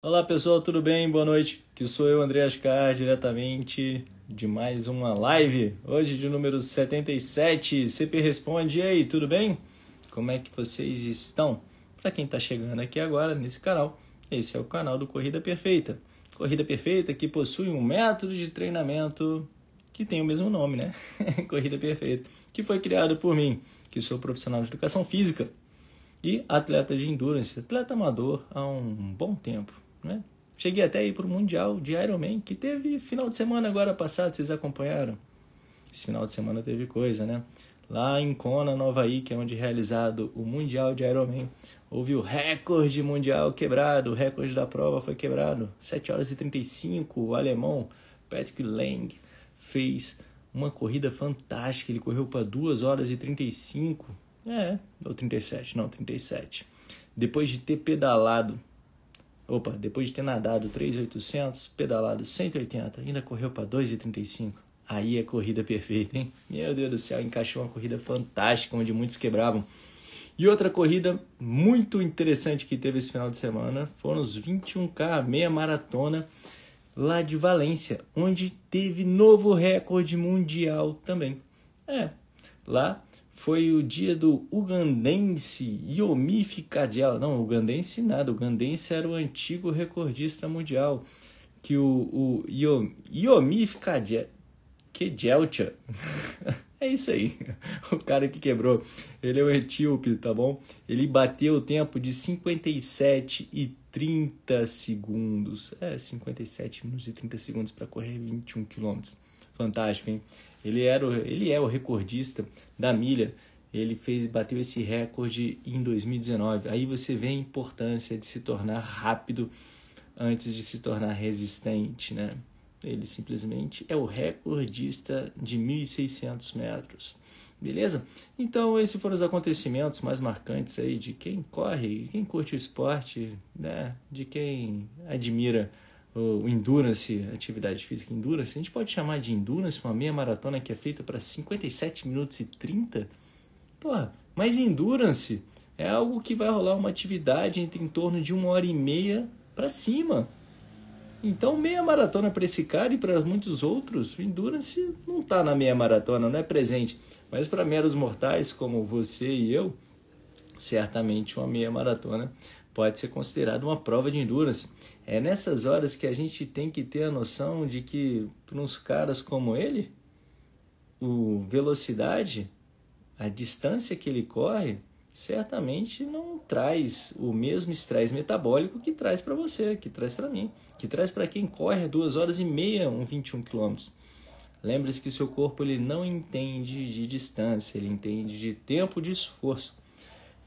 Olá pessoal, tudo bem? Boa noite. Que sou eu, André Ascar, diretamente de mais uma live. Hoje de número 77. CP responde. E aí, tudo bem? Como é que vocês estão? Para quem está chegando aqui agora nesse canal, esse é o canal do Corrida Perfeita. Corrida Perfeita que possui um método de treinamento que tem o mesmo nome, né? Corrida Perfeita, que foi criado por mim, que sou profissional de educação física. E atleta de endurance, atleta amador há um bom tempo né? Cheguei até aí para o Mundial de Ironman, que teve final de semana agora passado, vocês acompanharam? Esse final de semana teve coisa, né? Lá em Kona, Nova I, que é onde é realizado o Mundial de Ironman, houve o recorde mundial quebrado, o recorde da prova foi quebrado. 7 horas e 35, o alemão Patrick Lang fez uma corrida fantástica, ele correu para 2 horas e 35, é, ou 37, não, 37. Depois de ter pedalado Opa, depois de ter nadado 3,800, pedalado 180, ainda correu para 2,35. Aí é corrida perfeita, hein? Meu Deus do céu, encaixou uma corrida fantástica, onde muitos quebravam. E outra corrida muito interessante que teve esse final de semana foram os 21K, meia maratona, lá de Valência, onde teve novo recorde mundial também. É, lá foi o dia do ugandense Yomi Ficadiel. Não, ugandense nada, ugandense era o antigo recordista mundial. Que o, o Yomi, Yomi é isso aí. O cara que quebrou. Ele é o etíope, tá bom? Ele bateu o tempo de 57 e 30 segundos. É, 57 minutos e 30 segundos para correr 21 quilômetros fantástico, hein? Ele, era o, ele é o recordista da milha. Ele fez, bateu esse recorde em 2019. Aí você vê a importância de se tornar rápido antes de se tornar resistente, né? Ele simplesmente é o recordista de 1.600 metros. Beleza? Então, esses foram os acontecimentos mais marcantes aí de quem corre, de quem curte o esporte, né? de quem admira o endurance, atividade física endurance, a gente pode chamar de endurance uma meia maratona que é feita para 57 minutos e 30? Porra, mas endurance é algo que vai rolar uma atividade entre em torno de uma hora e meia para cima. Então, meia maratona para esse cara e para muitos outros, endurance não está na meia maratona, não é presente. Mas para meros mortais como você e eu, certamente uma meia maratona pode ser considerada uma prova de endurance. É nessas horas que a gente tem que ter a noção de que, para uns caras como ele, o velocidade, a distância que ele corre, certamente não traz o mesmo estresse metabólico que traz para você, que traz para mim, que traz para quem corre duas horas e meia um 21 quilômetros. Lembre-se que seu corpo ele não entende de distância, ele entende de tempo de esforço.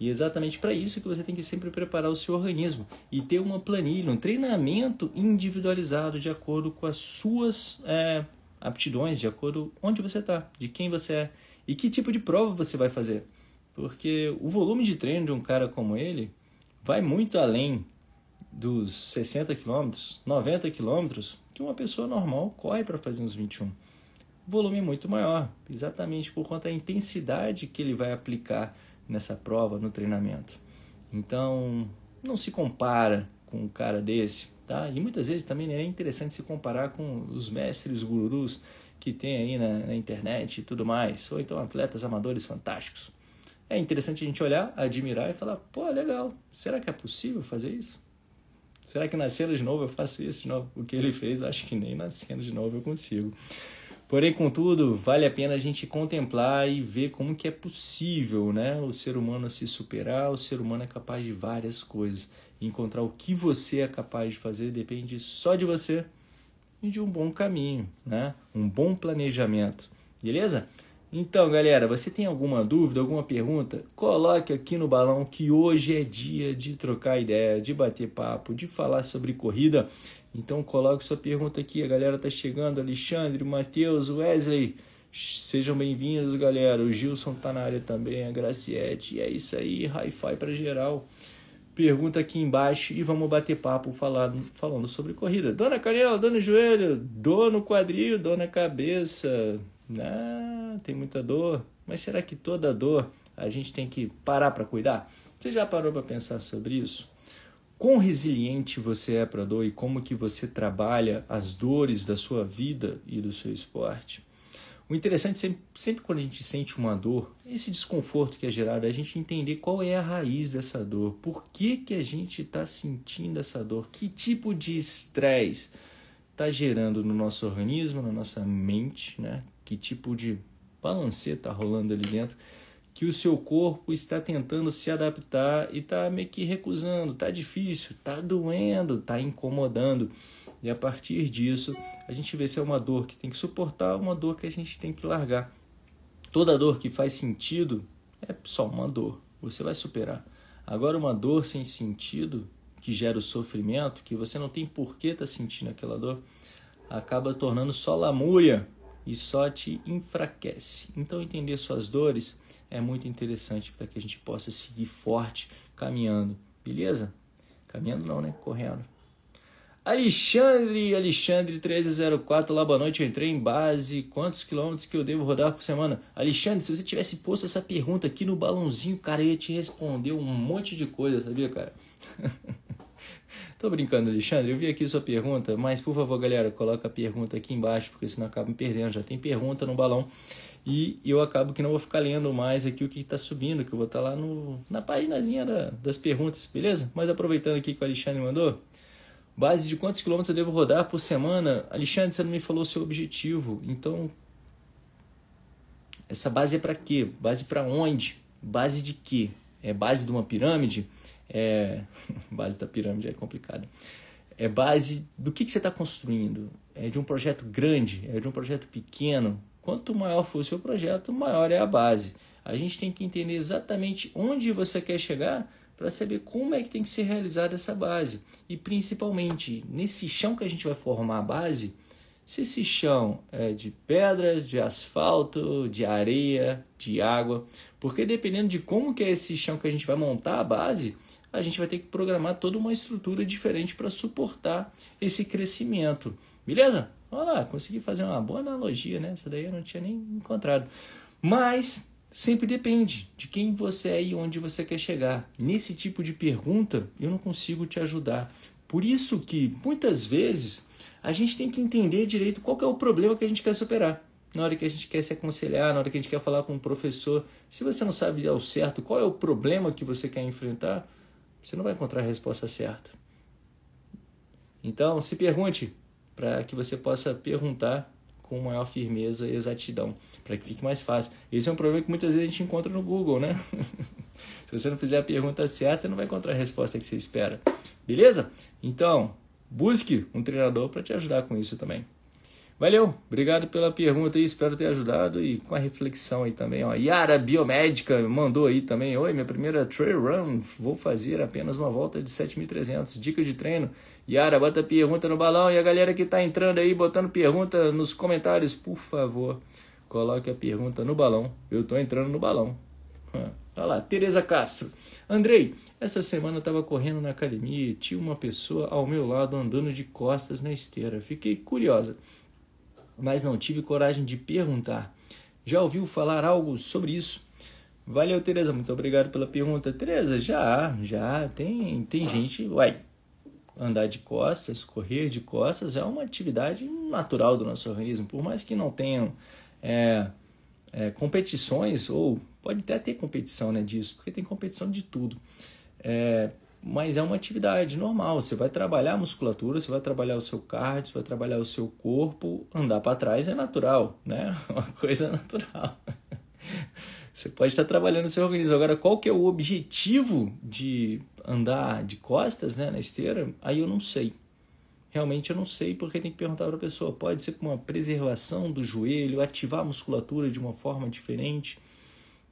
E é exatamente para isso que você tem que sempre preparar o seu organismo e ter uma planilha, um treinamento individualizado de acordo com as suas é, aptidões, de acordo onde você está, de quem você é e que tipo de prova você vai fazer. Porque o volume de treino de um cara como ele vai muito além dos 60 km, 90 km que uma pessoa normal corre para fazer uns 21. Volume é muito maior, exatamente por conta da intensidade que ele vai aplicar nessa prova, no treinamento. Então, não se compara com um cara desse, tá? E muitas vezes também é interessante se comparar com os mestres gurus que tem aí na, na internet e tudo mais, ou então atletas amadores fantásticos. É interessante a gente olhar, admirar e falar: pô, legal, será que é possível fazer isso? Será que nascendo de novo eu faço isso de novo? O que ele fez, acho que nem nascendo de novo eu consigo. Porém, contudo, vale a pena a gente contemplar e ver como que é possível né, o ser humano se superar, o ser humano é capaz de várias coisas. Encontrar o que você é capaz de fazer depende só de você e de um bom caminho, né? um bom planejamento. Beleza? Então, galera, você tem alguma dúvida, alguma pergunta? Coloque aqui no balão que hoje é dia de trocar ideia, de bater papo, de falar sobre corrida. Então, coloque sua pergunta aqui. A galera tá chegando, Alexandre, Matheus, Wesley. Sejam bem-vindos, galera. O Gilson tá na área também, a Graciete. E é isso aí, hi-fi para geral. Pergunta aqui embaixo e vamos bater papo falar, falando sobre corrida. Dona canela, dona joelho, dono quadril, dona cabeça. Ah tem muita dor, mas será que toda dor a gente tem que parar para cuidar? Você já parou para pensar sobre isso? Quão resiliente você é para dor e como que você trabalha as dores da sua vida e do seu esporte? O interessante é sempre, sempre quando a gente sente uma dor, esse desconforto que é gerado, a gente entender qual é a raiz dessa dor, por que, que a gente está sentindo essa dor, que tipo de estresse está gerando no nosso organismo, na nossa mente, né? Que tipo de balancê tá rolando ali dentro, que o seu corpo está tentando se adaptar e tá meio que recusando, tá difícil, tá doendo, tá incomodando. E a partir disso, a gente vê se é uma dor que tem que suportar, uma dor que a gente tem que largar. Toda dor que faz sentido é só uma dor, você vai superar. Agora, uma dor sem sentido, que gera o sofrimento, que você não tem por que estar tá sentindo aquela dor, acaba tornando só lamúria e só te enfraquece. Então, entender suas dores é muito interessante para que a gente possa seguir forte caminhando, beleza? Caminhando não, né? Correndo. Alexandre, Alexandre 1304, lá boa noite, eu entrei em base, quantos quilômetros que eu devo rodar por semana? Alexandre, se você tivesse posto essa pergunta aqui no balãozinho, cara, eu ia te responder um monte de coisa, sabia, cara? Tô brincando, Alexandre. Eu vi aqui sua pergunta, mas por favor, galera, coloca a pergunta aqui embaixo, porque senão acaba me perdendo. Já tem pergunta no balão e eu acabo que não vou ficar lendo mais aqui o que está subindo, que eu vou estar tá lá no, na paginazinha da, das perguntas, beleza? Mas aproveitando aqui que o Alexandre mandou, base de quantos quilômetros eu devo rodar por semana? Alexandre, você não me falou o seu objetivo, então essa base é para quê? Base para onde? Base de quê? É base de uma pirâmide? É, base da pirâmide é complicado. É base do que, que você está construindo. É de um projeto grande, é de um projeto pequeno. Quanto maior for o seu projeto, maior é a base. A gente tem que entender exatamente onde você quer chegar para saber como é que tem que ser realizada essa base. E principalmente, nesse chão que a gente vai formar a base, se esse chão é de pedra, de asfalto, de areia, de água, porque dependendo de como que é esse chão que a gente vai montar a base, a gente vai ter que programar toda uma estrutura diferente para suportar esse crescimento. Beleza? Olha lá, consegui fazer uma boa analogia, né? Essa daí eu não tinha nem encontrado. Mas sempre depende de quem você é e onde você quer chegar. Nesse tipo de pergunta, eu não consigo te ajudar. Por isso que muitas vezes a gente tem que entender direito qual é o problema que a gente quer superar. Na hora que a gente quer se aconselhar, na hora que a gente quer falar com o um professor, se você não sabe ao certo qual é o problema que você quer enfrentar, você não vai encontrar a resposta certa. Então, se pergunte para que você possa perguntar com maior firmeza e exatidão, para que fique mais fácil. Esse é um problema que muitas vezes a gente encontra no Google, né? se você não fizer a pergunta certa, você não vai encontrar a resposta que você espera. Beleza? Então, busque um treinador para te ajudar com isso também. Valeu, obrigado pela pergunta aí, espero ter ajudado e com a reflexão aí também. Ó. Yara Biomédica mandou aí também, oi, minha primeira trail run, vou fazer apenas uma volta de 7.300, dicas de treino. Yara, bota pergunta no balão e a galera que está entrando aí, botando pergunta nos comentários, por favor, coloque a pergunta no balão, eu estou entrando no balão. Olha lá, Tereza Castro. Andrei, essa semana eu estava correndo na academia e tinha uma pessoa ao meu lado andando de costas na esteira. Fiquei curiosa mas não tive coragem de perguntar. Já ouviu falar algo sobre isso? Valeu, Tereza, muito obrigado pela pergunta. Tereza, já, já, tem, tem gente, uai, andar de costas, correr de costas é uma atividade natural do nosso organismo, por mais que não tenham é, é, competições, ou pode até ter competição né, disso, porque tem competição de tudo. É, mas é uma atividade normal. Você vai trabalhar a musculatura, você vai trabalhar o seu cardio, você vai trabalhar o seu corpo. Andar para trás é natural, né? Uma coisa natural. Você pode estar trabalhando o seu organismo. Agora, qual que é o objetivo de andar de costas né, na esteira? Aí eu não sei. Realmente eu não sei, porque tem que perguntar para a pessoa. Pode ser com uma preservação do joelho, ativar a musculatura de uma forma diferente.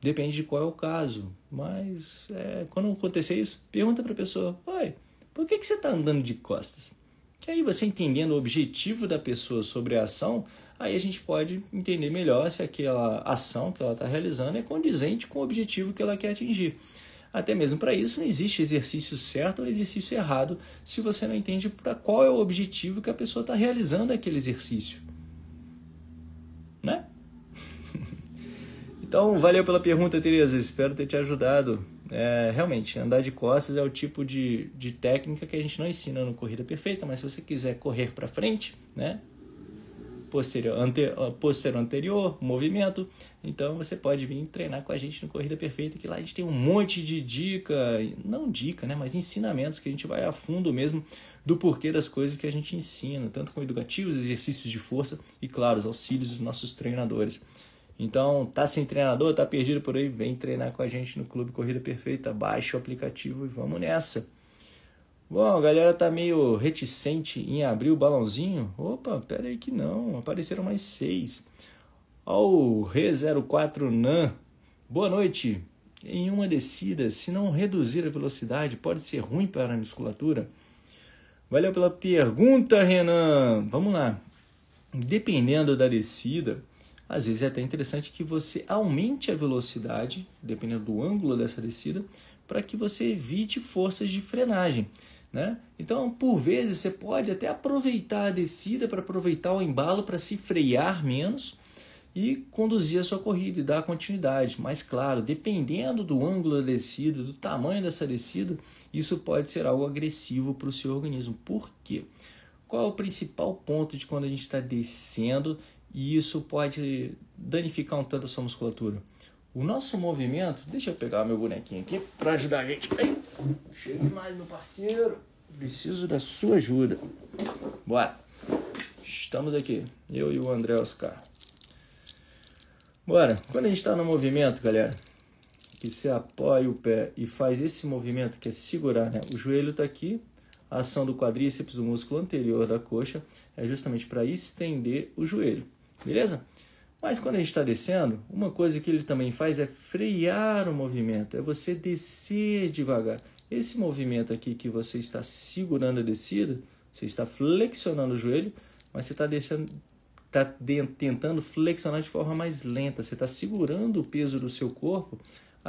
Depende de qual é o caso. Mas é, quando acontecer isso, pergunta para a pessoa: Oi, por que, que você está andando de costas? Que aí você entendendo o objetivo da pessoa sobre a ação, aí a gente pode entender melhor se aquela ação que ela está realizando é condizente com o objetivo que ela quer atingir. Até mesmo para isso, não existe exercício certo ou exercício errado se você não entende para qual é o objetivo que a pessoa está realizando aquele exercício. Né? Então, valeu pela pergunta, Tereza. Espero ter te ajudado. É, realmente, andar de costas é o tipo de, de técnica que a gente não ensina no Corrida Perfeita, mas se você quiser correr para frente, né? Posterior, ante, posterior anterior, movimento, então você pode vir treinar com a gente no Corrida Perfeita, que lá a gente tem um monte de dica, não dica, né? Mas ensinamentos que a gente vai a fundo mesmo do porquê das coisas que a gente ensina, tanto com educativos, exercícios de força e, claro, os auxílios dos nossos treinadores. Então, tá sem treinador, tá perdido por aí, vem treinar com a gente no Clube Corrida Perfeita, baixa o aplicativo e vamos nessa. Bom, a galera tá meio reticente em abrir o balãozinho. Opa, pera aí que não, apareceram mais seis. Ó o Re04 NAN. Boa noite. Em uma descida, se não reduzir a velocidade, pode ser ruim para a musculatura? Valeu pela pergunta, Renan. Vamos lá. Dependendo da descida, às vezes é até interessante que você aumente a velocidade, dependendo do ângulo dessa descida, para que você evite forças de frenagem. Né? Então, por vezes, você pode até aproveitar a descida para aproveitar o embalo para se frear menos e conduzir a sua corrida e dar continuidade. Mas, claro, dependendo do ângulo da descida, do tamanho dessa descida, isso pode ser algo agressivo para o seu organismo. Por quê? Qual é o principal ponto de quando a gente está descendo e isso pode danificar um tanto a sua musculatura. O nosso movimento, deixa eu pegar meu bonequinho aqui para ajudar a gente. Ei, chega mais, meu parceiro. Preciso da sua ajuda. Bora. Estamos aqui, eu e o André Oscar. Bora. Quando a gente está no movimento, galera, que você apoia o pé e faz esse movimento que é segurar, né? O joelho está aqui, a ação do quadríceps, do músculo anterior da coxa, é justamente para estender o joelho. Beleza? Mas quando a gente está descendo, uma coisa que ele também faz é frear o movimento, é você descer devagar. Esse movimento aqui que você está segurando a descida, você está flexionando o joelho, mas você está deixando, está tentando flexionar de forma mais lenta. Você está segurando o peso do seu corpo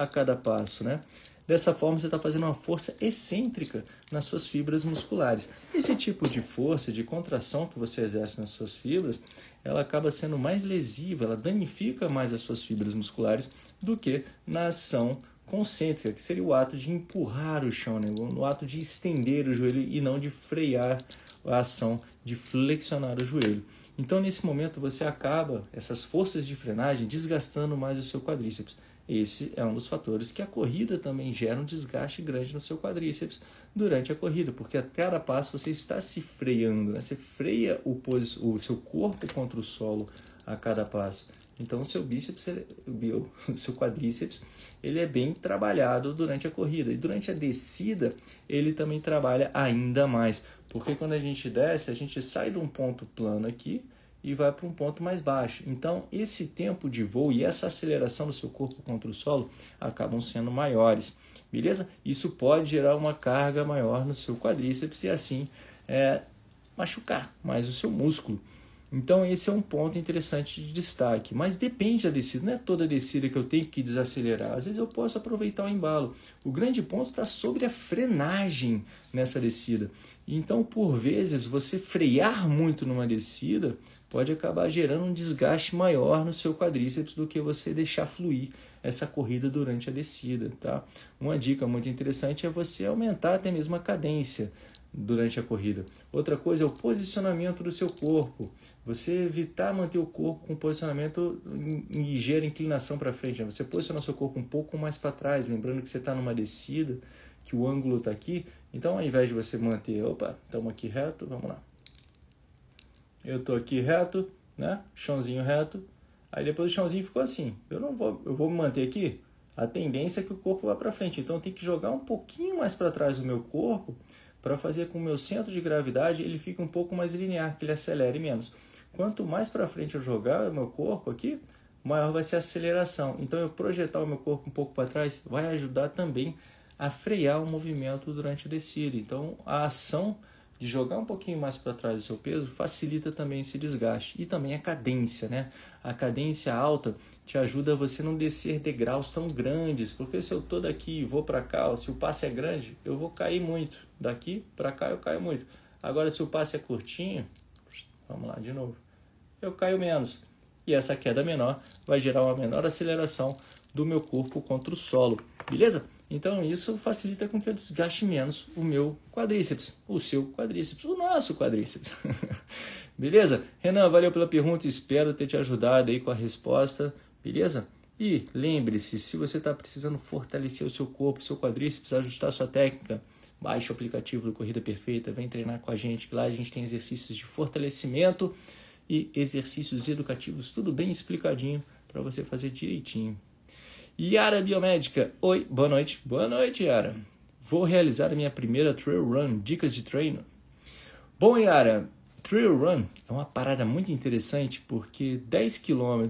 a cada passo, né? Dessa forma, você está fazendo uma força excêntrica nas suas fibras musculares. Esse tipo de força, de contração que você exerce nas suas fibras, ela acaba sendo mais lesiva, ela danifica mais as suas fibras musculares do que na ação concêntrica, que seria o ato de empurrar o chão, né? no ato de estender o joelho e não de frear a ação de flexionar o joelho. Então, nesse momento, você acaba essas forças de frenagem desgastando mais o seu quadríceps. Esse é um dos fatores que a corrida também gera um desgaste grande no seu quadríceps durante a corrida, porque a cada passo você está se freando, né? você freia o, o seu corpo contra o solo a cada passo. Então, o seu bíceps, o seu quadríceps, ele é bem trabalhado durante a corrida. E durante a descida, ele também trabalha ainda mais. Porque quando a gente desce, a gente sai de um ponto plano aqui, e vai para um ponto mais baixo. Então, esse tempo de voo e essa aceleração do seu corpo contra o solo acabam sendo maiores, beleza? Isso pode gerar uma carga maior no seu quadríceps e assim é, machucar mais o seu músculo. Então, esse é um ponto interessante de destaque. Mas depende da descida, não é toda descida que eu tenho que desacelerar. Às vezes eu posso aproveitar o embalo. O grande ponto está sobre a frenagem nessa descida. Então, por vezes, você frear muito numa descida pode acabar gerando um desgaste maior no seu quadríceps do que você deixar fluir essa corrida durante a descida, tá? Uma dica muito interessante é você aumentar até mesmo a cadência durante a corrida. Outra coisa é o posicionamento do seu corpo. Você evitar manter o corpo com posicionamento em ligeira inclinação para frente. Né? Você posicionar seu corpo um pouco mais para trás, lembrando que você está numa descida, que o ângulo está aqui. Então, ao invés de você manter, opa, estamos aqui reto, vamos lá eu tô aqui reto, né? Chãozinho reto. Aí depois o chãozinho ficou assim. Eu não vou, eu vou me manter aqui. A tendência é que o corpo vá para frente. Então tem que jogar um pouquinho mais para trás o meu corpo para fazer com que o meu centro de gravidade ele fique um pouco mais linear, que ele acelere menos. Quanto mais para frente eu jogar o meu corpo aqui, maior vai ser a aceleração. Então eu projetar o meu corpo um pouco para trás vai ajudar também a frear o movimento durante a descida. Então a ação de jogar um pouquinho mais para trás o seu peso facilita também esse desgaste. E também a cadência, né? A cadência alta te ajuda a você não descer degraus tão grandes, porque se eu tô daqui e vou para cá, se o passe é grande, eu vou cair muito. Daqui para cá eu caio muito. Agora se o passe é curtinho, vamos lá de novo. Eu caio menos. E essa queda menor vai gerar uma menor aceleração do meu corpo contra o solo. Beleza? Então isso facilita com que eu desgaste menos o meu quadríceps, o seu quadríceps, o nosso quadríceps. beleza? Renan, valeu pela pergunta, espero ter te ajudado aí com a resposta, beleza? E lembre-se, se você está precisando fortalecer o seu corpo, seu quadríceps, ajustar sua técnica, baixe o aplicativo do Corrida Perfeita, vem treinar com a gente, que lá a gente tem exercícios de fortalecimento e exercícios educativos, tudo bem explicadinho para você fazer direitinho. Yara Biomédica. Oi, boa noite. Boa noite, Yara. Vou realizar a minha primeira trail run, dicas de treino. Bom, Yara, trail run é uma parada muito interessante porque 10 km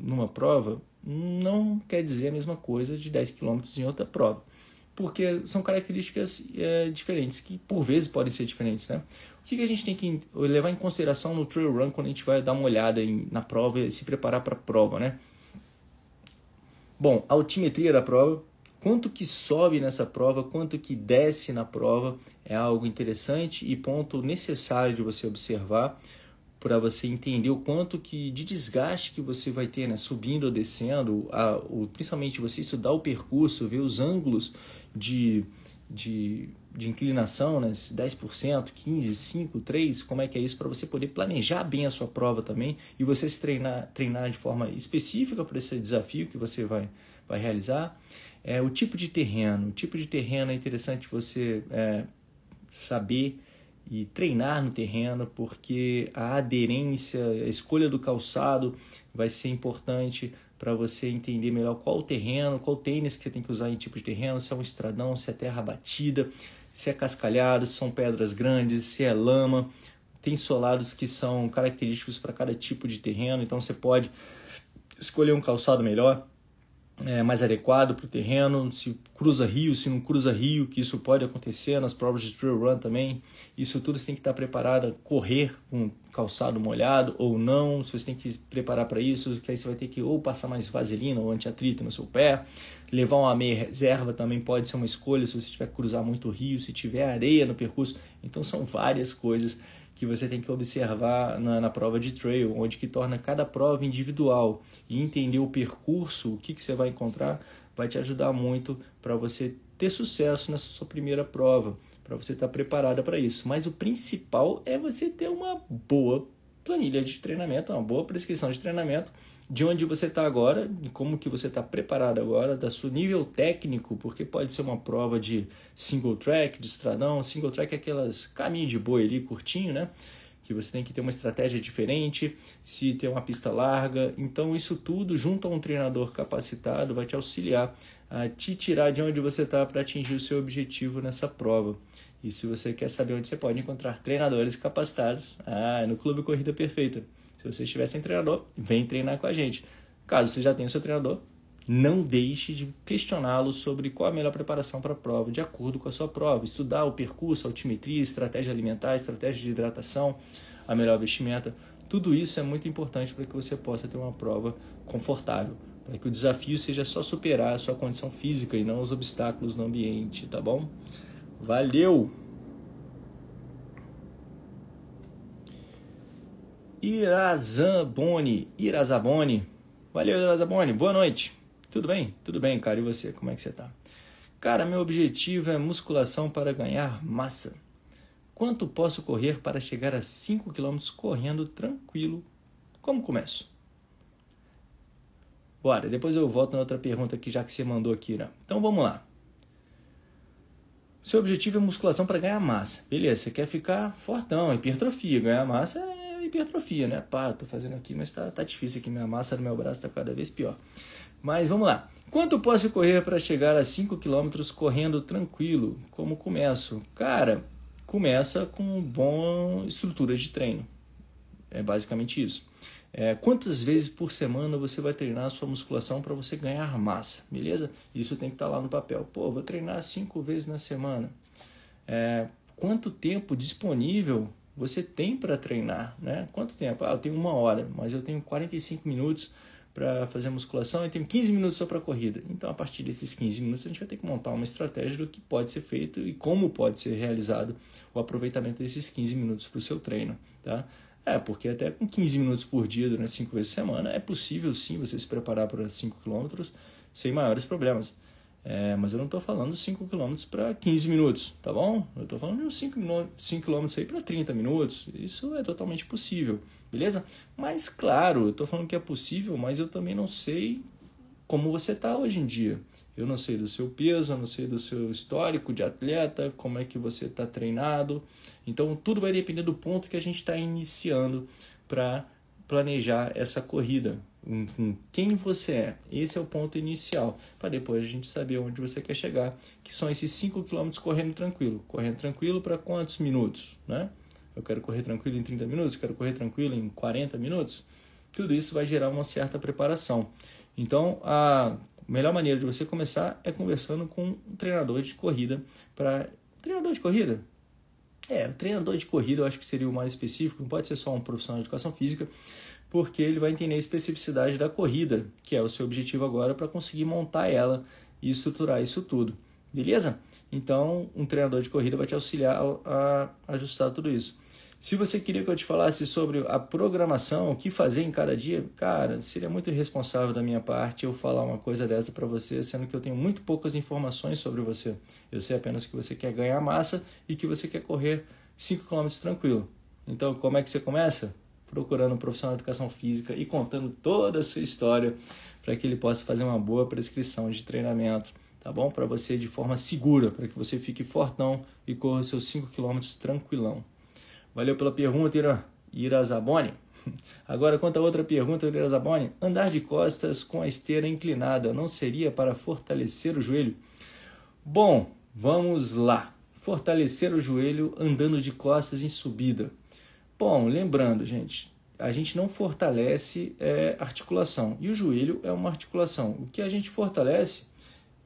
numa prova não quer dizer a mesma coisa de 10 km em outra prova, porque são características é, diferentes, que por vezes podem ser diferentes. Né? O que, que, a gente tem que levar em consideração no trail run quando a gente vai dar uma olhada em, na prova e se preparar para a prova? Né? Bom, a altimetria da prova, quanto que sobe nessa prova, quanto que desce na prova, é algo interessante e ponto necessário de você observar para você entender o quanto que de desgaste que você vai ter, né, subindo ou descendo, a, o, principalmente você estudar o percurso, ver os ângulos de, de de inclinação, né? 10%, 15, 5, 3, como é que é isso para você poder planejar bem a sua prova também e você se treinar, treinar de forma específica para esse desafio que você vai, vai realizar. É, o tipo de terreno, o tipo de terreno é interessante você é, saber e treinar no terreno, porque a aderência, a escolha do calçado vai ser importante para você entender melhor qual o terreno, qual tênis que você tem que usar em tipo de terreno, se é um estradão, se é terra batida, se é cascalhado, se são pedras grandes, se é lama. Tem solados que são característicos para cada tipo de terreno, então você pode escolher um calçado melhor, é, mais adequado para o terreno, se cruza rio, se não cruza rio, que isso pode acontecer nas provas de trail run também. Isso tudo você tem que estar tá preparado a correr com calçado molhado ou não, você tem que se preparar para isso, que aí você vai ter que ou passar mais vaselina ou antiatrito no seu pé, Levar uma meia reserva também pode ser uma escolha se você tiver que cruzar muito rio, se tiver areia no percurso. Então são várias coisas que você tem que observar na, na, prova de trail, onde que torna cada prova individual e entender o percurso, o que, que você vai encontrar, vai te ajudar muito para você ter sucesso nessa sua primeira prova, para você estar tá preparada para isso. Mas o principal é você ter uma boa planilha de treinamento, uma boa prescrição de treinamento de onde você está agora, de como que você está preparado agora, do seu nível técnico, porque pode ser uma prova de single track, de estradão, single track é aquelas caminho de boi ali curtinho, né? Que você tem que ter uma estratégia diferente, se tem uma pista larga. Então, isso tudo, junto a um treinador capacitado, vai te auxiliar a te tirar de onde você está para atingir o seu objetivo nessa prova. E se você quer saber onde você pode encontrar treinadores capacitados, ah, é no Clube Corrida Perfeita. Se você estiver sem treinador, vem treinar com a gente. Caso você já tenha o seu treinador, não deixe de questioná-lo sobre qual a melhor preparação para a prova, de acordo com a sua prova. Estudar o percurso, a altimetria, estratégia alimentar, estratégia de hidratação, a melhor vestimenta. Tudo isso é muito importante para que você possa ter uma prova confortável. Para que o desafio seja só superar a sua condição física e não os obstáculos no ambiente, tá bom? Valeu! Irazabone. Irazabone. Valeu, Irazabone. Boa noite. Tudo bem? Tudo bem, cara. E você? Como é que você tá? Cara, meu objetivo é musculação para ganhar massa. Quanto posso correr para chegar a 5 km correndo tranquilo? Como começo? Bora, depois eu volto na outra pergunta aqui, já que você mandou aqui, né? Então vamos lá. Seu objetivo é musculação para ganhar massa. Beleza, você quer ficar fortão, hipertrofia. Ganhar massa é hipertrofia, né? Pá, tô fazendo aqui, mas tá, tá difícil aqui, minha massa no meu braço tá cada vez pior. Mas vamos lá. Quanto posso correr para chegar a 5 km correndo tranquilo? Como começo? Cara, começa com boa estrutura de treino. É basicamente isso. É, quantas vezes por semana você vai treinar a sua musculação para você ganhar massa, beleza? Isso tem que estar tá lá no papel. Pô, vou treinar cinco vezes na semana. É, quanto tempo disponível você tem para treinar, né? Quanto tempo? Ah, eu tenho uma hora, mas eu tenho 45 minutos para fazer musculação e tenho 15 minutos só para corrida. Então, a partir desses 15 minutos, a gente vai ter que montar uma estratégia do que pode ser feito e como pode ser realizado o aproveitamento desses 15 minutos para o seu treino, tá? É, porque até com 15 minutos por dia durante 5 vezes por semana é possível sim você se preparar para 5 quilômetros sem maiores problemas. É, mas eu não estou falando 5 km para 15 minutos, tá bom? Eu estou falando de 5 km aí para 30 minutos. Isso é totalmente possível, beleza? Mas claro, eu estou falando que é possível, mas eu também não sei como você está hoje em dia. Eu não sei do seu peso, eu não sei do seu histórico de atleta, como é que você está treinado. Então tudo vai depender do ponto que a gente está iniciando para planejar essa corrida, Hum, quem você é. Esse é o ponto inicial, para depois a gente saber onde você quer chegar, que são esses 5 km correndo tranquilo. Correndo tranquilo para quantos minutos, né? Eu quero correr tranquilo em 30 minutos, quero correr tranquilo em 40 minutos. Tudo isso vai gerar uma certa preparação. Então, a melhor maneira de você começar é conversando com um treinador de corrida para treinador de corrida, é, treinador de corrida eu acho que seria o mais específico, não pode ser só um profissional de educação física, porque ele vai entender a especificidade da corrida, que é o seu objetivo agora para conseguir montar ela e estruturar isso tudo. Beleza? Então, um treinador de corrida vai te auxiliar a ajustar tudo isso. Se você queria que eu te falasse sobre a programação, o que fazer em cada dia, cara, seria muito irresponsável da minha parte eu falar uma coisa dessa para você, sendo que eu tenho muito poucas informações sobre você. Eu sei apenas que você quer ganhar massa e que você quer correr 5 km tranquilo. Então, como é que você começa? procurando um profissional de educação física e contando toda a sua história para que ele possa fazer uma boa prescrição de treinamento, tá bom? Para você de forma segura, para que você fique fortão e corra seus 5 km tranquilão. Valeu pela pergunta, Ira, Ira Zaboni. Agora, quanto a outra pergunta, Ira Zaboni, andar de costas com a esteira inclinada não seria para fortalecer o joelho? Bom, vamos lá. Fortalecer o joelho andando de costas em subida. Bom, lembrando, gente, a gente não fortalece é, articulação. E o joelho é uma articulação. O que a gente fortalece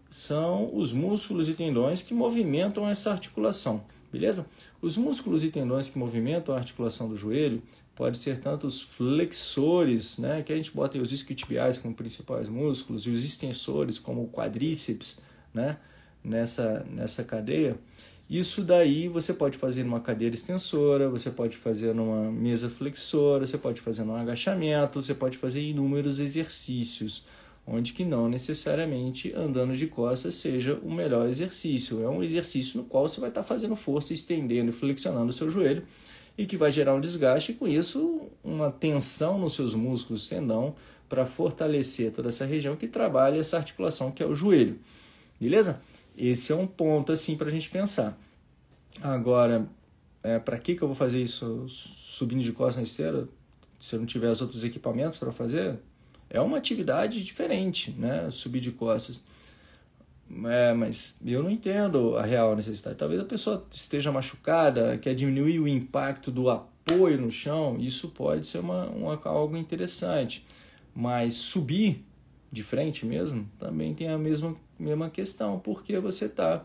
são os músculos e tendões que movimentam essa articulação, beleza? Os músculos e tendões que movimentam a articulação do joelho pode ser tanto os flexores, né, que a gente bota os isquiotibiais como principais músculos, e os extensores como o quadríceps, né, nessa, nessa cadeia. Isso daí você pode fazer numa cadeira extensora, você pode fazer numa mesa flexora, você pode fazer num agachamento, você pode fazer inúmeros exercícios, onde que não necessariamente andando de costas seja o melhor exercício. É um exercício no qual você vai estar fazendo força, estendendo e flexionando o seu joelho e que vai gerar um desgaste e com isso uma tensão nos seus músculos, tendão, para fortalecer toda essa região que trabalha essa articulação que é o joelho. Beleza? Esse é um ponto assim para a gente pensar. Agora, é, para que, que eu vou fazer isso subindo de costas na esteira se eu não tiver os outros equipamentos para fazer? É uma atividade diferente, né? Subir de costas. É, mas eu não entendo a real necessidade. Talvez a pessoa esteja machucada, quer diminuir o impacto do apoio no chão, isso pode ser uma, uma algo interessante. Mas subir de frente mesmo também tem a mesma, mesma questão, porque você está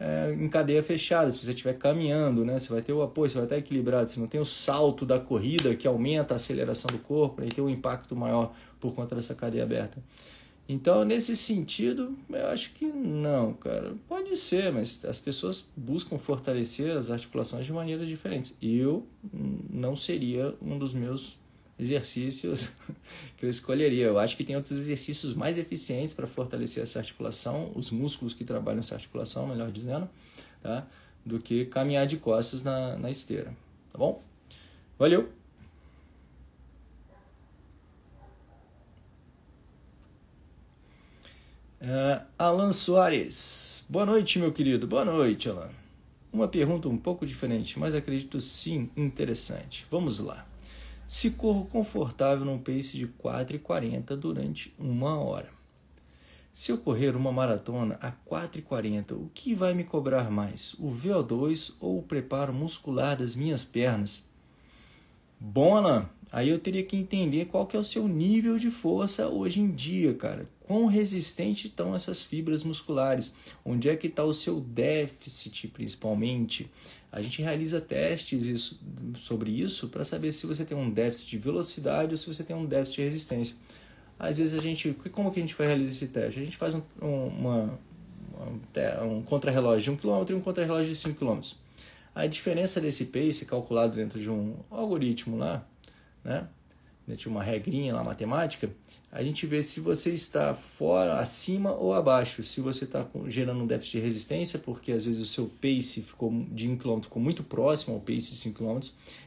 é, em cadeia fechada, se você estiver caminhando, né? Você vai ter o apoio, você vai estar equilibrado, você não tem o salto da corrida que aumenta a aceleração do corpo e tem um impacto maior por conta dessa cadeia aberta. Então, nesse sentido, eu acho que não, cara. Pode ser, mas as pessoas buscam fortalecer as articulações de maneiras diferentes. Eu não seria um dos meus exercícios que eu escolheria. Eu acho que tem outros exercícios mais eficientes para fortalecer essa articulação, os músculos que trabalham essa articulação, melhor dizendo, tá? do que caminhar de costas na, na esteira. Tá bom? Valeu! Uh, Alan Soares. Boa noite, meu querido. Boa noite, Alan. Uma pergunta um pouco diferente, mas acredito sim interessante. Vamos lá se corro confortável num pace de 4,40 durante uma hora. Se eu correr uma maratona a 4,40, o que vai me cobrar mais, o VO2 ou o preparo muscular das minhas pernas? Bom, Alan, aí eu teria que entender qual que é o seu nível de força hoje em dia, cara. Quão resistente estão essas fibras musculares? Onde é que está o seu déficit, principalmente? A gente realiza testes isso, sobre isso para saber se você tem um déficit de velocidade ou se você tem um déficit de resistência. Às vezes a gente. Como que a gente vai realizar esse teste? A gente faz um, uma, uma, um contrarrelógio de 1 km e um contra-relógio de 5 km. A diferença desse pace calculado dentro de um algoritmo lá, né? né, tinha uma regrinha lá matemática, a gente vê se você está fora, acima ou abaixo. Se você está gerando um déficit de resistência, porque às vezes o seu pace ficou de 1 km ficou muito próximo ao pace de 5 km,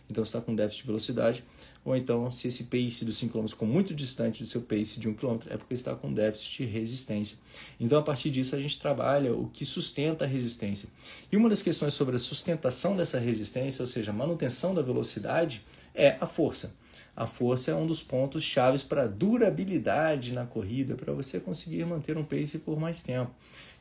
então está com déficit de velocidade, ou então, se esse pace dos 5 km ficou muito distante do seu pace de 1 km, é porque está com déficit de resistência. Então, a partir disso, a gente trabalha o que sustenta a resistência. E uma das questões sobre a sustentação dessa resistência, ou seja, a manutenção da velocidade, é a força. A força é um dos pontos chaves para durabilidade na corrida, para você conseguir manter um pace por mais tempo.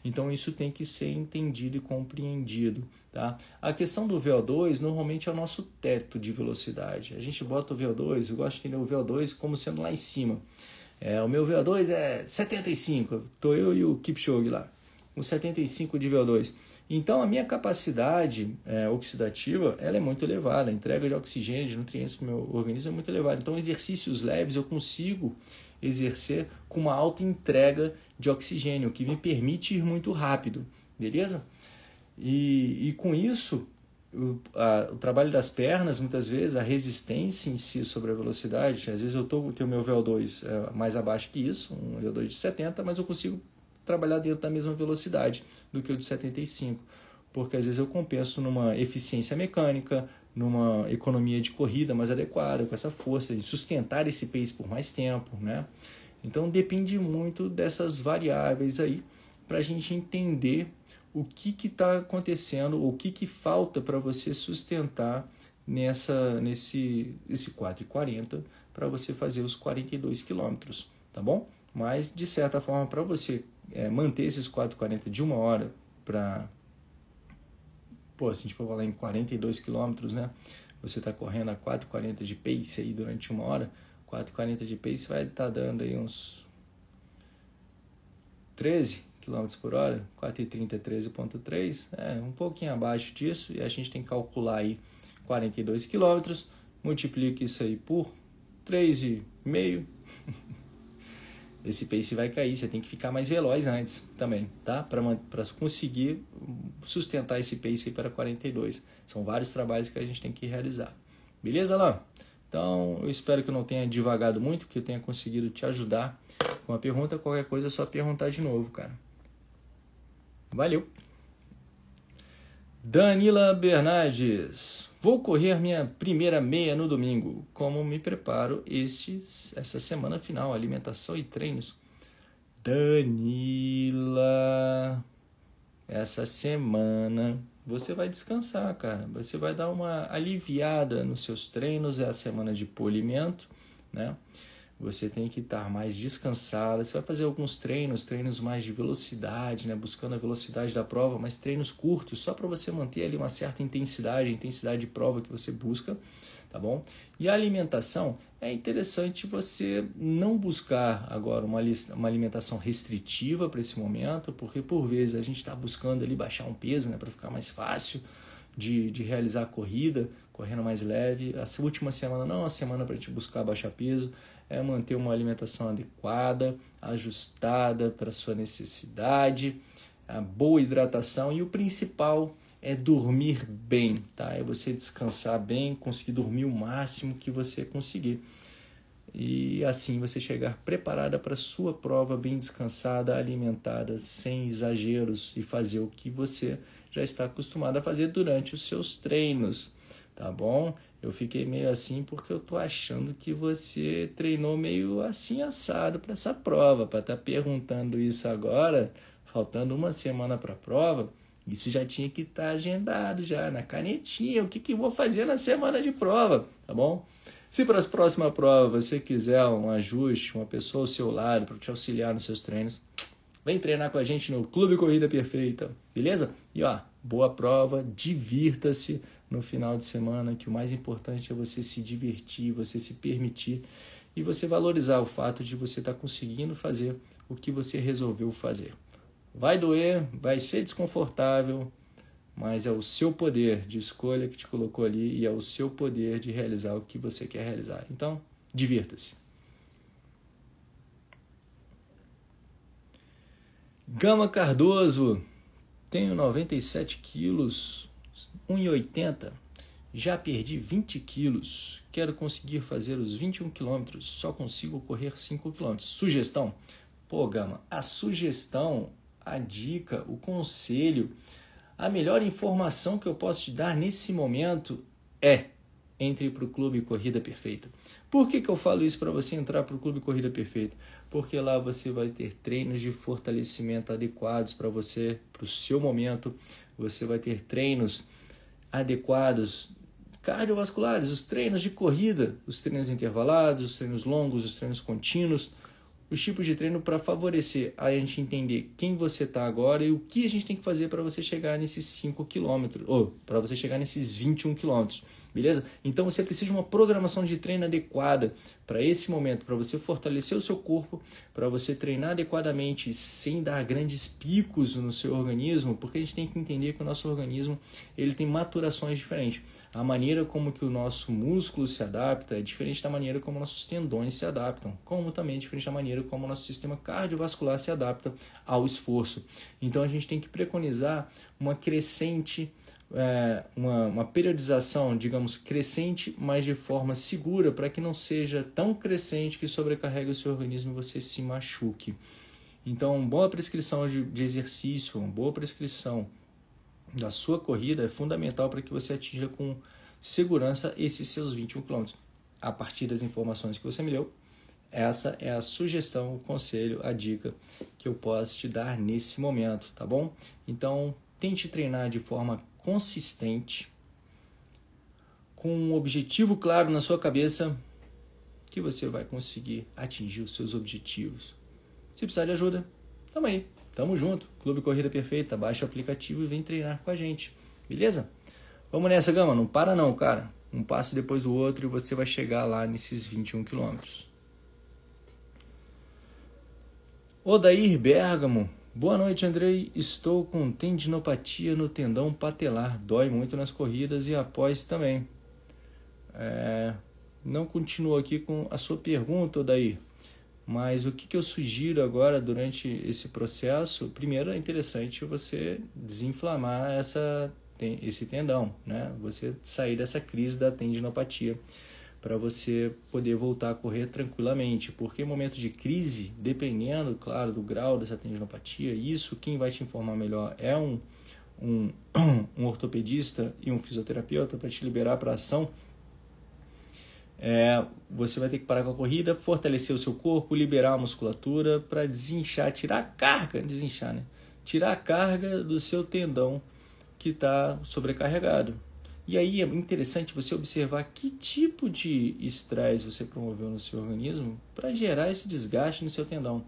Então isso tem que ser entendido e compreendido, tá? A questão do VO2 normalmente é o nosso teto de velocidade. A gente bota o VO2, eu gosto de entender o VO2 como sendo lá em cima. É, o meu VO2 é 75, tô eu e o Kipchoge lá, com 75 de VO2. Então a minha capacidade é, oxidativa ela é muito elevada, a entrega de oxigênio, de nutrientes para o meu organismo é muito elevada. Então exercícios leves eu consigo exercer com uma alta entrega de oxigênio, que me permite ir muito rápido, beleza? E, e com isso, o, a, o trabalho das pernas, muitas vezes, a resistência em si sobre a velocidade, às vezes eu tô, tenho meu VO2 é, mais abaixo que isso, um VO2 de 70, mas eu consigo trabalhar dentro da mesma velocidade do que o de 75 porque às vezes eu compenso numa eficiência mecânica, numa economia de corrida mais adequada, com essa força, de sustentar esse pace por mais tempo, né? Então depende muito dessas variáveis aí para a gente entender o que está acontecendo, o que, que falta para você sustentar nessa nesse esse 4,40 para você fazer os 42 quilômetros, tá bom? Mas de certa forma para você é, manter esses 4,40 de uma hora para pô, se a gente for falar em 42 quilômetros, né? Você está correndo a 4,40 de pace aí durante uma hora, 4,40 de pace vai estar tá dando aí uns 13 km por hora, 4,30 é 13,3, é um pouquinho abaixo disso, e a gente tem que calcular aí 42 km, multiplica isso aí por 3,5. esse pace vai cair, você tem que ficar mais veloz antes também, tá? Para conseguir sustentar esse pace para 42. São vários trabalhos que a gente tem que realizar. Beleza, Alain? Então, eu espero que eu não tenha divagado muito, que eu tenha conseguido te ajudar com a pergunta. Qualquer coisa é só perguntar de novo, cara. Valeu! Danila Bernardes. Vou correr minha primeira meia no domingo. Como me preparo estes, essa semana final, alimentação e treinos? Danila, essa semana você vai descansar, cara. Você vai dar uma aliviada nos seus treinos. É a semana de polimento, né? você tem que estar mais descansado, Você vai fazer alguns treinos, treinos mais de velocidade, né? buscando a velocidade da prova, mas treinos curtos, só para você manter ali uma certa intensidade, a intensidade de prova que você busca, tá bom? E a alimentação, é interessante você não buscar agora uma, uma alimentação restritiva para esse momento, porque por vezes a gente está buscando ali baixar um peso né? para ficar mais fácil. De, de realizar a corrida, correndo mais leve. A última semana não é uma semana para te buscar baixar peso, é manter uma alimentação adequada, ajustada para sua necessidade, a boa hidratação e o principal é dormir bem, tá? É você descansar bem, conseguir dormir o máximo que você conseguir. E assim você chegar preparada para sua prova bem descansada, alimentada, sem exageros e fazer o que você já está acostumado a fazer durante os seus treinos tá bom? Eu fiquei meio assim porque eu tô achando que você treinou meio assim assado para essa prova, para estar tá perguntando isso agora, faltando uma semana para a prova. Isso já tinha que estar tá agendado já na canetinha, o que que vou fazer na semana de prova, tá bom? Se para as próximas provas você quiser um ajuste, uma pessoa ao seu lado para te auxiliar nos seus treinos, vem treinar com a gente no Clube Corrida Perfeita, beleza? E ó, boa prova, divirta-se, no final de semana, que o mais importante é você se divertir, você se permitir e você valorizar o fato de você estar tá conseguindo fazer o que você resolveu fazer. Vai doer, vai ser desconfortável, mas é o seu poder de escolha que te colocou ali e é o seu poder de realizar o que você quer realizar. Então, divirta-se. Gama Cardoso, tenho 97 quilos, 1,80, já perdi 20 quilos, quero conseguir fazer os 21 quilômetros, só consigo correr 5 quilômetros. Sugestão? Pô, Gama, a sugestão, a dica, o conselho, a melhor informação que eu posso te dar nesse momento é entre para o Clube Corrida Perfeita. Por que, que eu falo isso para você entrar para o Clube Corrida Perfeita? Porque lá você vai ter treinos de fortalecimento adequados para você, para o seu momento. Você vai ter treinos adequados cardiovasculares, os treinos de corrida, os treinos intervalados, os treinos longos, os treinos contínuos, os tipos de treino para favorecer a gente entender quem você está agora e o que a gente tem que fazer para você chegar nesses 5 quilômetros, ou para você chegar nesses 21 quilômetros beleza? Então você precisa de uma programação de treino adequada para esse momento, para você fortalecer o seu corpo, para você treinar adequadamente sem dar grandes picos no seu organismo, porque a gente tem que entender que o nosso organismo ele tem maturações diferentes. A maneira como que o nosso músculo se adapta é diferente da maneira como nossos tendões se adaptam, como também é diferente da maneira como o nosso sistema cardiovascular se adapta ao esforço. Então a gente tem que preconizar uma crescente é, uma, uma periodização, digamos, crescente, mas de forma segura, para que não seja tão crescente que sobrecarregue o seu organismo e você se machuque. Então, boa prescrição de, de exercício, uma boa prescrição da sua corrida é fundamental para que você atinja com segurança esses seus 21 km. A partir das informações que você me deu, essa é a sugestão, o conselho, a dica que eu posso te dar nesse momento, tá bom? Então, tente treinar de forma consistente, com um objetivo claro na sua cabeça, que você vai conseguir atingir os seus objetivos. Se precisar de ajuda, tamo aí. Tamo junto. Clube Corrida Perfeita, baixa o aplicativo e vem treinar com a gente. Beleza? Vamos nessa, Gama. Não para não, cara. Um passo depois do outro e você vai chegar lá nesses 21 quilômetros. Odair Bergamo Boa noite, Andrei. Estou com tendinopatia no tendão patelar. Dói muito nas corridas e após também. É, não continuo aqui com a sua pergunta, Odair. Mas o que, que eu sugiro agora durante esse processo? Primeiro, é interessante você desinflamar essa, esse tendão, né? Você sair dessa crise da tendinopatia para você poder voltar a correr tranquilamente, porque em momento de crise, dependendo, claro, do grau dessa tendinopatia, isso quem vai te informar melhor é um, um, um ortopedista e um fisioterapeuta para te liberar para ação. É, você vai ter que parar com a corrida, fortalecer o seu corpo, liberar a musculatura para desinchar, tirar a carga, desinchar, né? Tirar a carga do seu tendão que está sobrecarregado. E aí é interessante você observar que tipo de estresse você promoveu no seu organismo para gerar esse desgaste no seu tendão.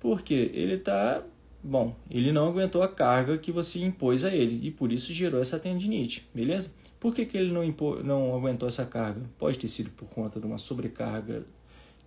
Porque ele está, bom, ele não aguentou a carga que você impôs a ele e por isso gerou essa tendinite, beleza? Por que, que ele não, impô, não aguentou essa carga? Pode ter sido por conta de uma sobrecarga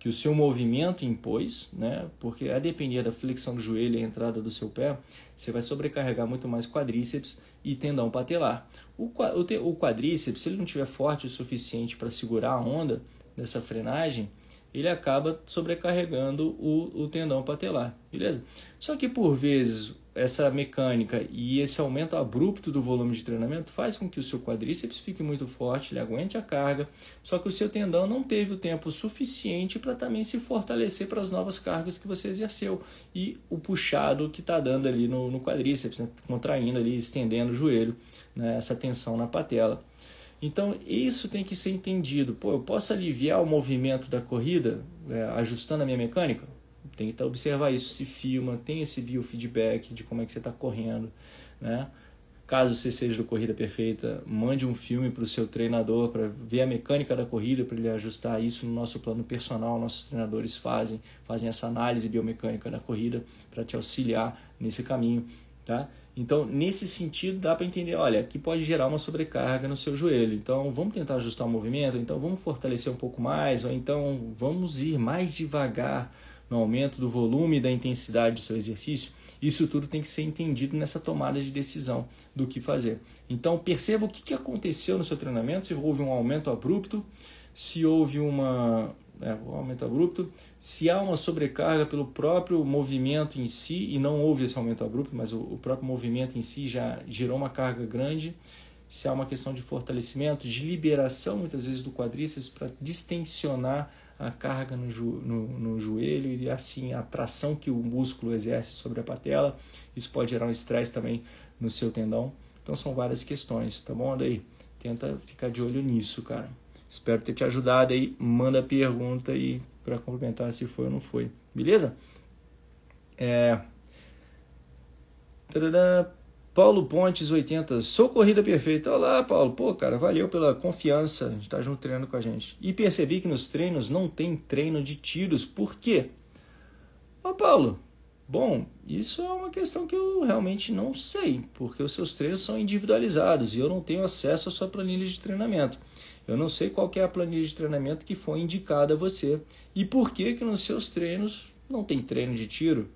que o seu movimento impôs, né? Porque a depender da flexão do joelho e a entrada do seu pé, você vai sobrecarregar muito mais quadríceps e tendão patelar. O quadríceps, se ele não tiver forte o suficiente para segurar a onda dessa frenagem, ele acaba sobrecarregando o, o tendão patelar, beleza? Só que por vezes essa mecânica e esse aumento abrupto do volume de treinamento faz com que o seu quadríceps fique muito forte, ele aguente a carga, só que o seu tendão não teve o tempo suficiente para também se fortalecer para as novas cargas que você exerceu e o puxado que está dando ali no, no quadríceps, né? contraindo ali, estendendo o joelho né, essa tensão na patela. Então, isso tem que ser entendido. Pô, eu posso aliviar o movimento da corrida é, ajustando a minha mecânica? Tem que observar isso. Se filma, tem esse biofeedback de como é que você está correndo. Né? Caso você seja do Corrida Perfeita, mande um filme para o seu treinador para ver a mecânica da corrida, para ele ajustar isso no nosso plano personal. Nossos treinadores fazem, fazem essa análise biomecânica da corrida para te auxiliar nesse caminho. Tá? Então, nesse sentido, dá para entender, olha, que pode gerar uma sobrecarga no seu joelho. Então, vamos tentar ajustar o movimento, então vamos fortalecer um pouco mais, ou então vamos ir mais devagar no aumento do volume e da intensidade do seu exercício. Isso tudo tem que ser entendido nessa tomada de decisão do que fazer. Então, perceba o que aconteceu no seu treinamento, se houve um aumento abrupto, se houve uma, né, o aumento abrupto, se há uma sobrecarga pelo próprio movimento em si, e não houve esse aumento abrupto, mas o, o próprio movimento em si já gerou uma carga grande, se há uma questão de fortalecimento, de liberação muitas vezes do quadríceps para distensionar a carga no, jo no, no, joelho e assim a tração que o músculo exerce sobre a patela, isso pode gerar um estresse também no seu tendão. Então são várias questões, tá bom? Olha aí, tenta ficar de olho nisso, cara. Espero ter te ajudado aí. Manda pergunta aí para complementar se foi ou não foi. Beleza? É... Paulo Pontes, 80. Sou corrida perfeita. Olá, Paulo. Pô, cara, valeu pela confiança de estar junto treinando com a gente. E percebi que nos treinos não tem treino de tiros. Por quê? Ô, Paulo, bom, isso é uma questão que eu realmente não sei, porque os seus treinos são individualizados e eu não tenho acesso à sua planilha de treinamento. Eu não sei qual é a planilha de treinamento que foi indicada a você e por que que nos seus treinos não tem treino de tiro.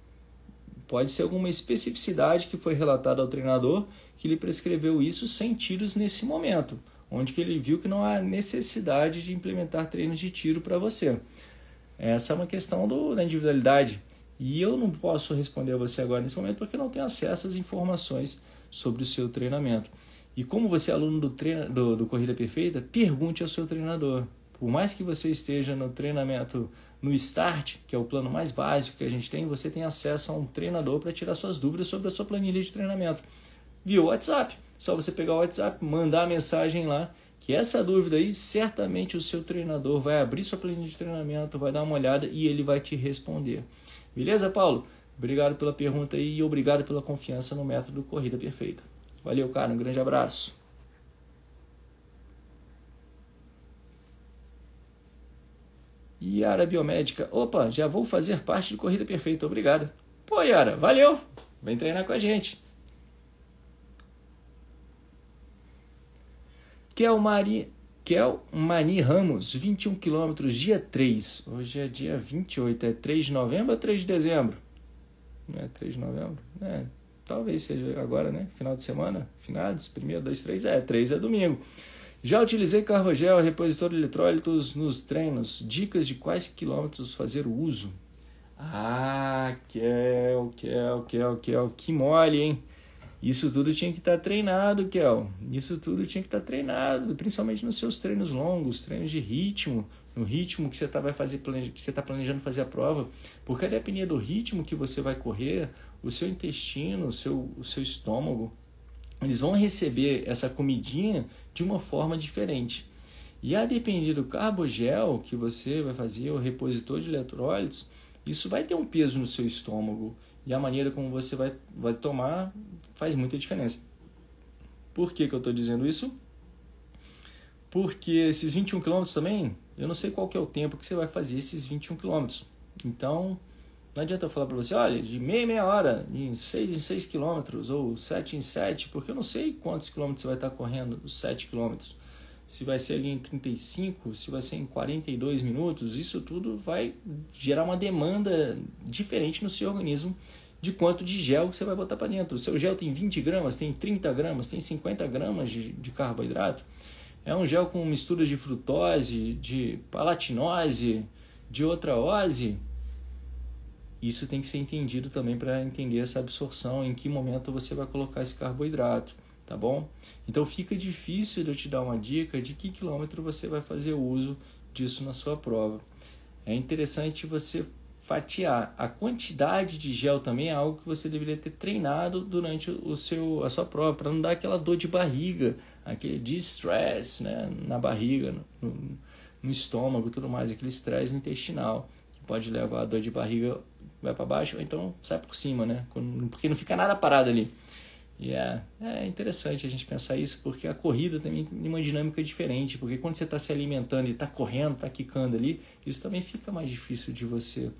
Pode ser alguma especificidade que foi relatada ao treinador que lhe prescreveu isso sem tiros nesse momento, onde que ele viu que não há necessidade de implementar treinos de tiro para você. Essa é uma questão do, da individualidade. E eu não posso responder a você agora nesse momento porque não tenho acesso às informações sobre o seu treinamento. E como você é aluno do, treino, do, do Corrida Perfeita, pergunte ao seu treinador. Por mais que você esteja no treinamento no Start, que é o plano mais básico que a gente tem, você tem acesso a um treinador para tirar suas dúvidas sobre a sua planilha de treinamento. Via WhatsApp. Só você pegar o WhatsApp, mandar a mensagem lá, que essa dúvida aí, certamente o seu treinador vai abrir sua planilha de treinamento, vai dar uma olhada e ele vai te responder. Beleza, Paulo? Obrigado pela pergunta aí e obrigado pela confiança no método Corrida Perfeita. Valeu, cara. Um grande abraço. Yara Biomédica. Opa, já vou fazer parte do Corrida Perfeita. Obrigado. Pô, Yara, valeu. Vem treinar com a gente. Kel Mari... Kel Mani Ramos, 21 km, dia 3. Hoje é dia 28, é 3 de novembro ou 3 de dezembro? Não é 3 de novembro? É, Talvez seja agora, né? Final de semana, finados, primeiro, dois, três, é, três é domingo. Já utilizei carvogel, repositor de eletrólitos nos treinos. Dicas de quais quilômetros fazer o uso. Ah, Kel, Kel, Kel, Kel, que mole, hein? Isso tudo tinha que estar tá treinado, Kel. Isso tudo tinha que estar tá treinado, principalmente nos seus treinos longos, treinos de ritmo, no ritmo que você tá, vai fazer, que você está planejando fazer a prova. Porque é a apneia do ritmo que você vai correr, o seu intestino, o seu, o seu estômago, eles vão receber essa comidinha de uma forma diferente. E a depender do carbogel que você vai fazer, o repositor de eletrólitos, isso vai ter um peso no seu estômago e a maneira como você vai, vai tomar faz muita diferença. Por que, que eu estou dizendo isso? Porque esses 21 quilômetros também, eu não sei qual que é o tempo que você vai fazer esses 21 quilômetros. Então, não adianta eu falar para você, olha, de meia em meia hora, em 6 em 6 quilômetros, ou 7 em 7, porque eu não sei quantos quilômetros você vai estar correndo, os 7 quilômetros. Se vai ser ali em 35, se vai ser em 42 minutos, isso tudo vai gerar uma demanda diferente no seu organismo de quanto de gel que você vai botar para dentro. O seu gel tem 20 gramas, tem 30 gramas, tem 50 gramas de, de carboidrato. É um gel com mistura de frutose, de palatinose, de outra ose isso tem que ser entendido também para entender essa absorção, em que momento você vai colocar esse carboidrato, tá bom? Então fica difícil de eu te dar uma dica de que quilômetro você vai fazer uso disso na sua prova. É interessante você fatiar. A quantidade de gel também é algo que você deveria ter treinado durante o seu, a sua prova, para não dar aquela dor de barriga, aquele distress né, na barriga, no, no estômago tudo mais, aquele estresse intestinal que pode levar a dor de barriga vai para baixo, ou então sai por cima, né? Porque não fica nada parado ali. E é, é interessante a gente pensar isso, porque a corrida também tem uma dinâmica diferente, porque quando você está se alimentando e está correndo, está quicando ali, isso também fica mais difícil de você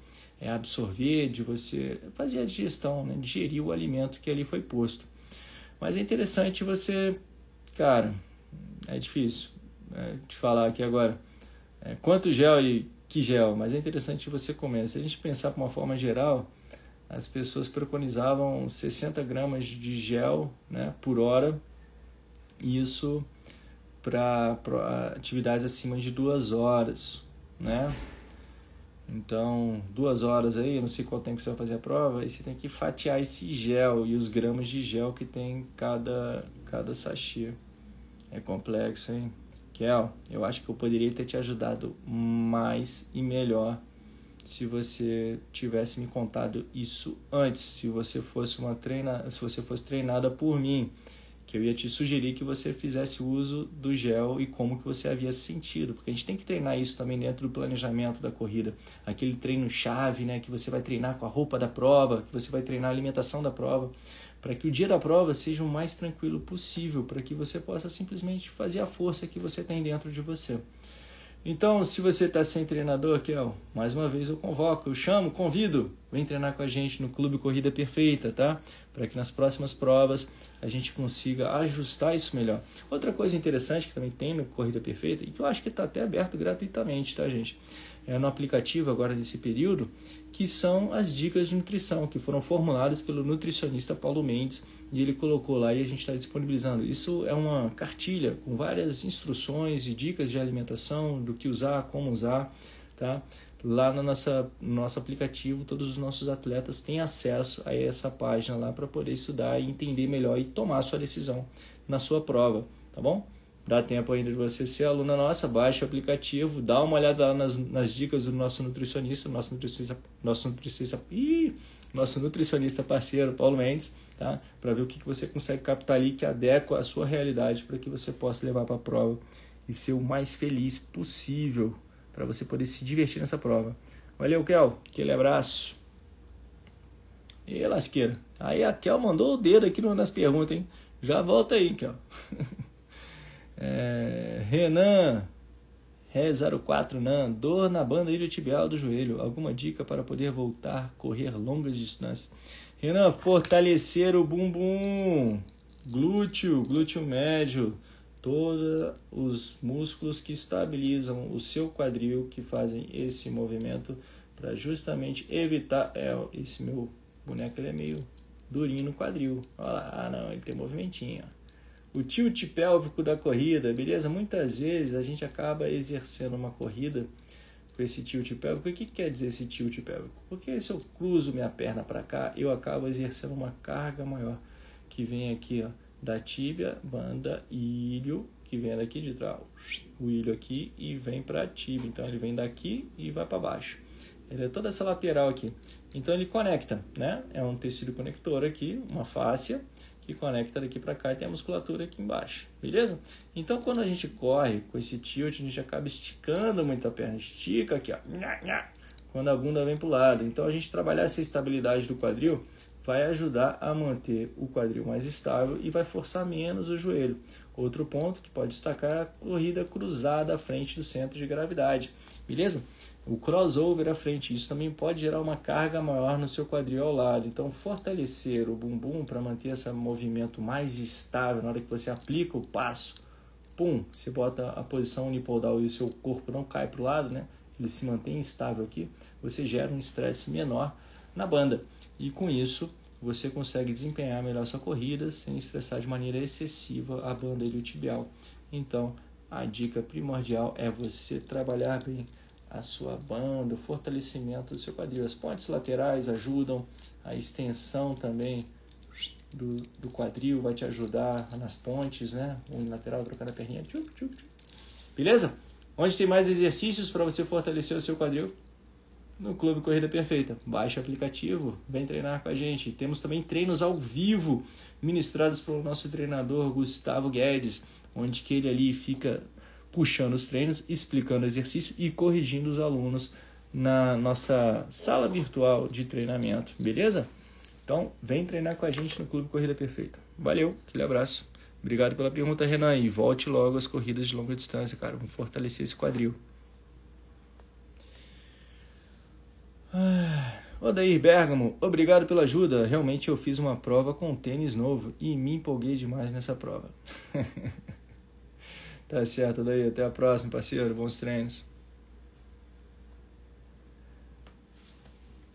é, absorver, de você fazer a digestão, né? digerir o alimento que ali foi posto. Mas é interessante você, cara, é difícil é, te falar aqui agora. É, quanto gel e que gel, mas é interessante você comer. Se a gente pensar de uma forma geral, as pessoas preconizavam 60 gramas de gel né, por hora, e isso para atividades acima de duas horas, né? Então, duas horas aí, eu não sei qual tempo você vai fazer a prova, E você tem que fatiar esse gel e os gramas de gel que tem cada, cada sachê. É complexo, hein? Kel, eu acho que eu poderia ter te ajudado mais e melhor se você tivesse me contado isso antes, se você fosse uma treina, se você fosse treinada por mim, que eu ia te sugerir que você fizesse uso do gel e como que você havia sentido, porque a gente tem que treinar isso também dentro do planejamento da corrida, aquele treino chave, né, que você vai treinar com a roupa da prova, que você vai treinar a alimentação da prova para que o dia da prova seja o mais tranquilo possível, para que você possa simplesmente fazer a força que você tem dentro de você. Então, se você está sem treinador, Kel, mais uma vez eu convoco, eu chamo, convido, vem treinar com a gente no Clube Corrida Perfeita, tá? Para que nas próximas provas a gente consiga ajustar isso melhor. Outra coisa interessante que também tem no Corrida Perfeita, e que eu acho que está até aberto gratuitamente, tá, gente? é, no aplicativo agora nesse período, que são as dicas de nutrição que foram formuladas pelo nutricionista Paulo Mendes e ele colocou lá e a gente está disponibilizando. Isso é uma cartilha com várias instruções e dicas de alimentação, do que usar, como usar, tá? Lá no, nosso no nosso aplicativo, todos os nossos atletas têm acesso a essa página lá para poder estudar e entender melhor e tomar sua decisão na sua prova, tá bom? Dá tempo ainda de você ser aluna nossa, baixa o aplicativo, dá uma olhada lá nas, nas dicas do nosso nutricionista, nosso nutricionista, nosso nutricionista, ih, nosso nutricionista parceiro, Paulo Mendes, tá? Para ver o que, que você consegue captar ali que adequa a sua realidade para que você possa levar para a prova e ser o mais feliz possível para você poder se divertir nessa prova. Valeu, Kel. Aquele abraço. E lasqueira. Aí a Kel mandou o dedo aqui nas perguntas, hein? Já volta aí, Kel. É, Renan, Ré 04 Nan, dor na banda iliotibial do joelho. Alguma dica para poder voltar a correr longas distâncias? Renan, fortalecer o bumbum, glúteo, glúteo médio, todos os músculos que estabilizam o seu quadril, que fazem esse movimento para justamente evitar. É, esse meu boneco ele é meio durinho no quadril. Olha lá, ah, não, ele tem movimentinho. Ó o tilt pélvico da corrida, beleza? Muitas vezes a gente acaba exercendo uma corrida com esse tilt pélvico. O que quer dizer esse tilt pélvico? Porque se eu cruzo minha perna para cá, eu acabo exercendo uma carga maior que vem aqui ó, da tíbia, banda, ilho, que vem daqui de trás, o ilho aqui e vem para a tíbia. Então ele vem daqui e vai para baixo. Ele é toda essa lateral aqui. Então ele conecta, né? É um tecido conector aqui, uma fáscia que conecta daqui para cá e tem a musculatura aqui embaixo, beleza? Então, quando a gente corre com esse tilt, a gente acaba esticando muito a perna, estica aqui, ó, quando a bunda vem para o lado. Então, a gente trabalhar essa estabilidade do quadril vai ajudar a manter o quadril mais estável e vai forçar menos o joelho. Outro ponto que pode destacar é a corrida cruzada à frente do centro de gravidade, beleza? o crossover à frente. Isso também pode gerar uma carga maior no seu quadril ao lado. Então, fortalecer o bumbum para manter esse movimento mais estável na hora que você aplica o passo. Pum, você bota a posição unipodal e o seu corpo não cai para o lado, né? ele se mantém estável aqui. Você gera um estresse menor na banda. E com isso, você consegue desempenhar melhor sua corrida sem estressar de maneira excessiva a banda e o tibial. Então, a dica primordial é você trabalhar bem a sua banda, o fortalecimento do seu quadril. As pontes laterais ajudam, a extensão também do, do quadril vai te ajudar nas pontes, né? Unilateral, trocando a perninha. Beleza? Onde tem mais exercícios para você fortalecer o seu quadril? No Clube Corrida Perfeita. Baixe o aplicativo, vem treinar com a gente. Temos também treinos ao vivo, ministrados pelo nosso treinador Gustavo Guedes, onde que ele ali fica puxando os treinos, explicando o exercício e corrigindo os alunos na nossa sala virtual de treinamento, beleza? Então, vem treinar com a gente no Clube Corrida Perfeita. Valeu, aquele abraço. Obrigado pela pergunta, Renan, e volte logo às corridas de longa distância, cara. Vamos fortalecer esse quadril. Ah, Odair Bergamo, obrigado pela ajuda. Realmente eu fiz uma prova com um tênis novo e me empolguei demais nessa prova. Tá certo, daí. Até a próxima, parceiro. Bons treinos.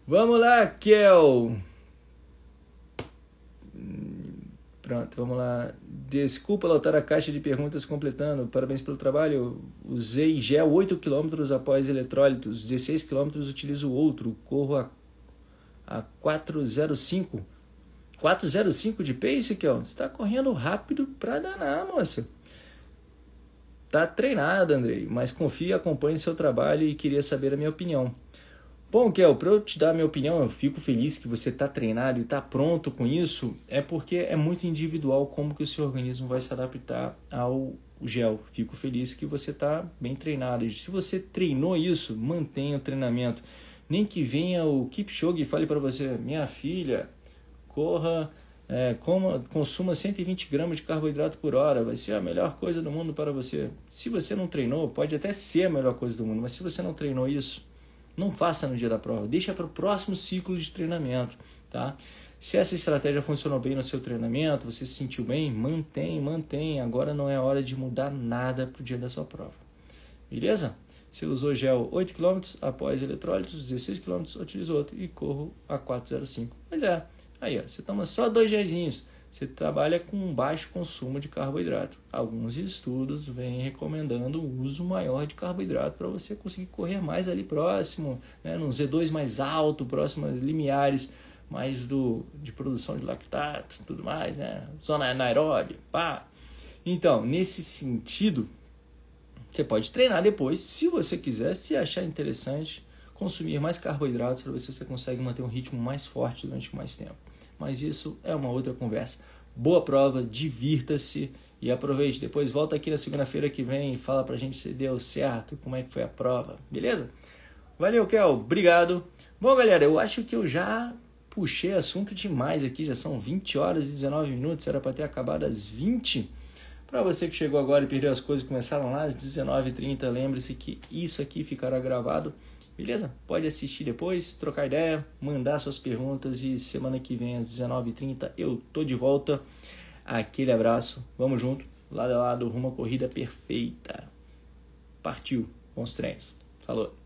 Vamos lá, Kel! Pronto, vamos lá. Desculpa lotar a caixa de perguntas completando. Parabéns pelo trabalho. Usei gel 8 km após eletrólitos. 16 km utilizo outro. Corro a, a 405. 405 de pace, Kel? Você tá correndo rápido pra danar, moça. Tá treinado, Andrei, mas confia, acompanhe seu trabalho e queria saber a minha opinião. Bom, Kel, para eu te dar a minha opinião, eu fico feliz que você está treinado e está pronto com isso, é porque é muito individual como que o seu organismo vai se adaptar ao gel. Fico feliz que você está bem treinado. E se você treinou isso, mantenha o treinamento. Nem que venha o Kipchoge e fale para você, minha filha, corra é, coma, consuma 120 gramas de carboidrato por hora, vai ser a melhor coisa do mundo para você. Se você não treinou, pode até ser a melhor coisa do mundo, mas se você não treinou isso, não faça no dia da prova, deixa para o próximo ciclo de treinamento, tá? Se essa estratégia funcionou bem no seu treinamento, você se sentiu bem, mantém, mantém. Agora não é hora de mudar nada para o dia da sua prova. Beleza? Se usou gel 8 km após eletrólitos, 16 km, utilizo outro e corro a 4,05. Pois é, Aí, ó, você toma só dois gezinhos, você trabalha com baixo consumo de carboidrato. Alguns estudos vêm recomendando o uso maior de carboidrato para você conseguir correr mais ali próximo, né, num Z2 mais alto, próximo aos limiares mais do, de produção de lactato, tudo mais, né? Zona anaeróbia, pá. Então, nesse sentido, você pode treinar depois, se você quiser, se achar interessante, consumir mais carboidratos para ver se você consegue manter um ritmo mais forte durante mais tempo mas isso é uma outra conversa. Boa prova, divirta-se e aproveite. Depois volta aqui na segunda-feira que vem e fala pra gente se deu certo, como é que foi a prova, beleza? Valeu, Kel, obrigado. Bom, galera, eu acho que eu já puxei assunto demais aqui, já são 20 horas e 19 minutos, era para ter acabado às 20. Para você que chegou agora e perdeu as coisas, começaram lá às 19h30, lembre-se que isso aqui ficará gravado Beleza? Pode assistir depois, trocar ideia, mandar suas perguntas e semana que vem às 19h30 eu tô de volta. Aquele abraço, vamos junto, lado a lado, rumo à corrida perfeita. Partiu, bons treinos. Falou!